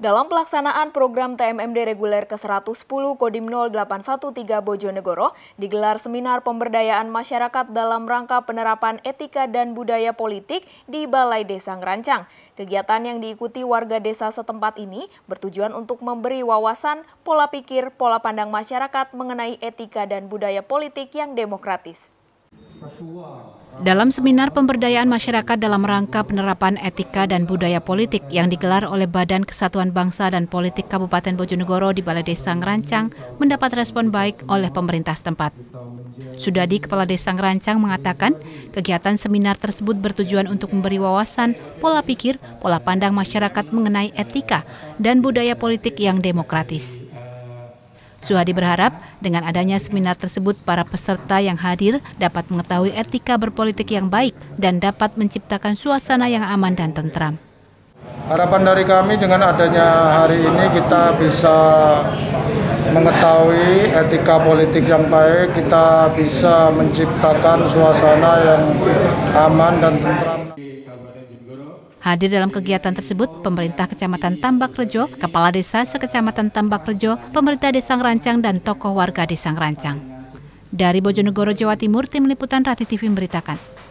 Dalam pelaksanaan program TMMD reguler ke-110 Kodim 0813 Bojonegoro, digelar seminar pemberdayaan masyarakat dalam rangka penerapan etika dan budaya politik di Balai Desa Ngerancang. Kegiatan yang diikuti warga desa setempat ini bertujuan untuk memberi wawasan, pola pikir, pola pandang masyarakat mengenai etika dan budaya politik yang demokratis. Dalam seminar pemberdayaan masyarakat dalam rangka penerapan etika dan budaya politik yang digelar oleh Badan Kesatuan Bangsa dan Politik Kabupaten Bojonegoro di Balai Desa Ngerancang mendapat respon baik oleh pemerintah setempat. Sudadi Kepala Desa Ngerancang mengatakan, kegiatan seminar tersebut bertujuan untuk memberi wawasan, pola pikir, pola pandang masyarakat mengenai etika dan budaya politik yang demokratis. Suhadi berharap dengan adanya seminar tersebut para peserta yang hadir dapat mengetahui etika berpolitik yang baik dan dapat menciptakan suasana yang aman dan tentram. Harapan dari kami dengan adanya hari ini kita bisa mengetahui etika politik yang baik, kita bisa menciptakan suasana yang aman dan tentram. Hadir dalam kegiatan tersebut, pemerintah Kecamatan Tambak Rejo, Kepala Desa Sekecamatan Tambak Rejo, pemerintah Desa Ngerancang, dan tokoh warga Desa Ngerancang. Dari Bojonegoro, Jawa Timur, Tim Liputan Rati TV memberitakan.